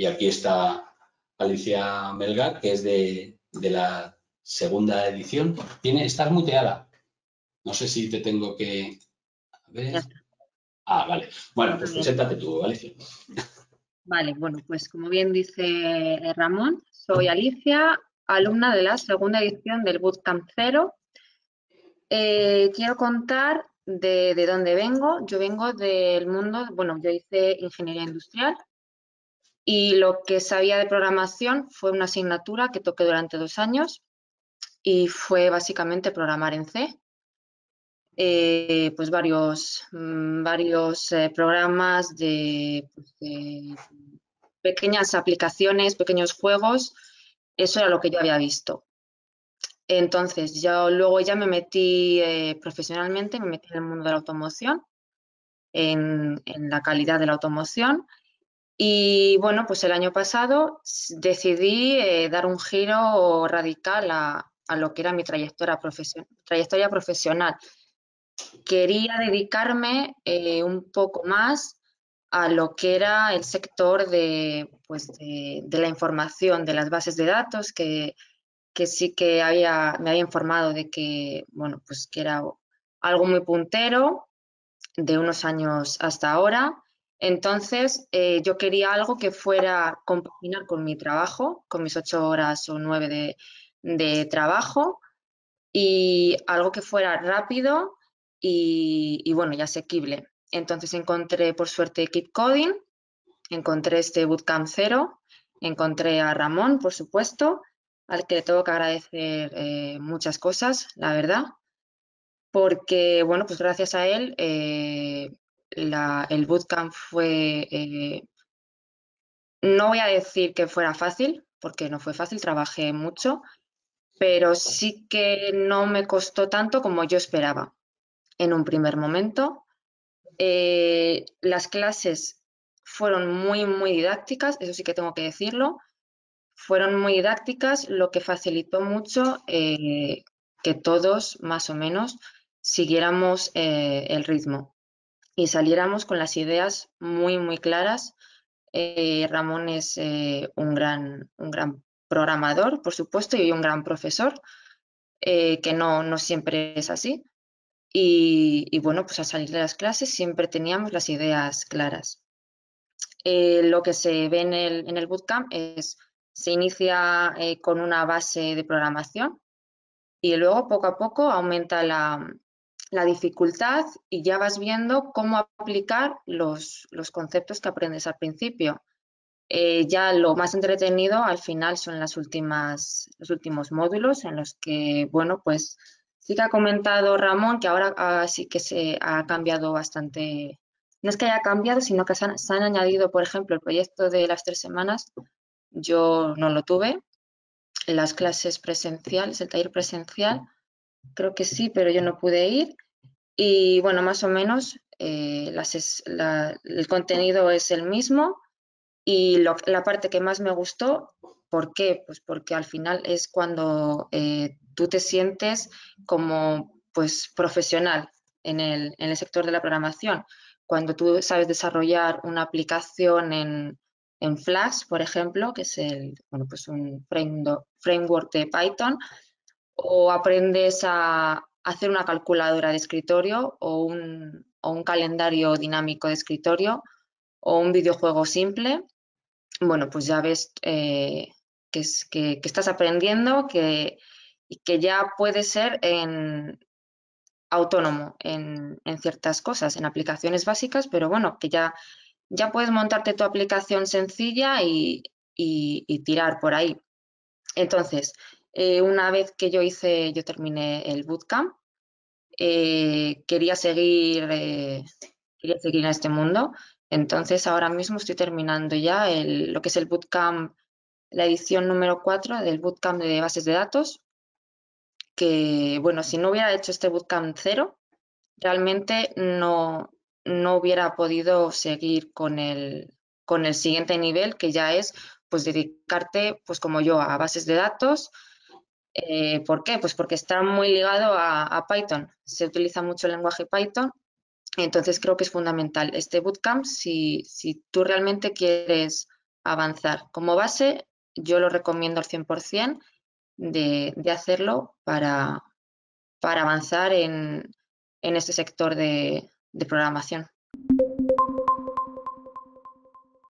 Y aquí está Alicia Melgar, que es de, la segunda edición. Tiene, estás muteada. No sé si te tengo que... ver. Ah, vale. Bueno, pues preséntate tú, Alicia. Vale, bueno, pues como bien dice Ramón, soy Alicia, alumna de la segunda edición del Bootcamp Cero. Eh, quiero contar de, dónde vengo. Yo vengo del mundo, bueno, yo hice ingeniería industrial y lo que sabía de programación fue una asignatura que toqué durante dos años y fue básicamente programar en C. Eh, pues varios, mm, varios eh, programas pues, de, pequeñas aplicaciones, pequeños juegos. Eso era lo que yo había visto. Entonces, yo luego ya me metí eh, profesionalmente, me metí en el mundo de la automoción, en, en la calidad de la automoción y bueno, pues el año pasado decidí eh, dar un giro radical a, lo que era mi trayectoria, profesional. Quería dedicarme eh, un poco más a lo que era el sector de, pues, la información, de las bases de datos, que, sí que me había informado de que, bueno, pues que era algo muy puntero de unos años hasta ahora entonces, eh, yo quería algo que fuera compaginar con mi trabajo, con mis ocho horas o nueve de, trabajo, y algo que fuera rápido y, bueno, y asequible. Entonces encontré, por suerte, Keep Coding, encontré este Bootcamp Cero, encontré a Ramón, por supuesto, al que tengo que agradecer eh, muchas cosas, la verdad, porque, bueno, pues gracias a él... Eh, el bootcamp fue, eh, no voy a decir que fuera fácil, porque no fue fácil, trabajé mucho, pero sí que no me costó tanto como yo esperaba en un primer momento. Eh, las clases fueron muy, muy didácticas, eso sí que tengo que decirlo. Fueron muy didácticas, lo que facilitó mucho eh, que todos, más o menos, siguiéramos el ritmo y saliéramos con las ideas muy, muy claras. Eh, Ramón es eh, un, gran, un gran programador, por supuesto, y un gran profesor, eh, que no, no siempre es así. Y, bueno, pues al salir de las clases siempre teníamos las ideas claras. lo que se ve en el, en el bootcamp es, se inicia con una base de programación y luego poco a poco aumenta la, la dificultad y ya vas viendo cómo aplicar los, conceptos que aprendes al principio. Eh, ya lo más entretenido al final son las últimas, los últimos módulos en los que, bueno, pues sí que ha comentado Ramón que ahora sí que se ha cambiado bastante, no es que haya cambiado, sino que se han, se han añadido, por ejemplo, el proyecto de las tres semanas, yo no lo tuve, las clases presenciales, el taller presencial, creo que sí, pero yo no pude ir. Y bueno, más o menos eh, el contenido es el mismo y lo, la parte que más me gustó, ¿por qué? Pues porque al final es cuando eh, tú te sientes como pues profesional en el, en el sector de la programación. Cuando tú sabes desarrollar una aplicación en, en Flash, por ejemplo, que es el, bueno, pues un framework de Python, o aprendes a hacer una calculadora de escritorio o un, calendario dinámico de escritorio o un videojuego simple, bueno, pues ya ves eh, que, estás aprendiendo que, y que ya puedes ser en, autónomo en, ciertas cosas, en aplicaciones básicas, pero bueno, que ya, ya puedes montarte tu aplicación sencilla y tirar por ahí. Entonces, eh, una vez que yo hice, yo terminé el bootcamp, eh, eh, quería seguir, en este mundo. Entonces ahora mismo estoy terminando ya lo que es el bootcamp, la edición número 4 del bootcamp de bases de datos. Que bueno, si no hubiera hecho este bootcamp cero, realmente no, no hubiera podido seguir con el, con el siguiente nivel, que ya es pues dedicarte, pues como yo, a bases de datos, eh, ¿Por qué? Pues porque está muy ligado a, Python. Se utiliza mucho el lenguaje Python. Entonces creo que es fundamental este bootcamp si, tú realmente quieres avanzar. Como base, yo lo recomiendo al 100% de, de hacerlo para, avanzar en, en este sector de programación.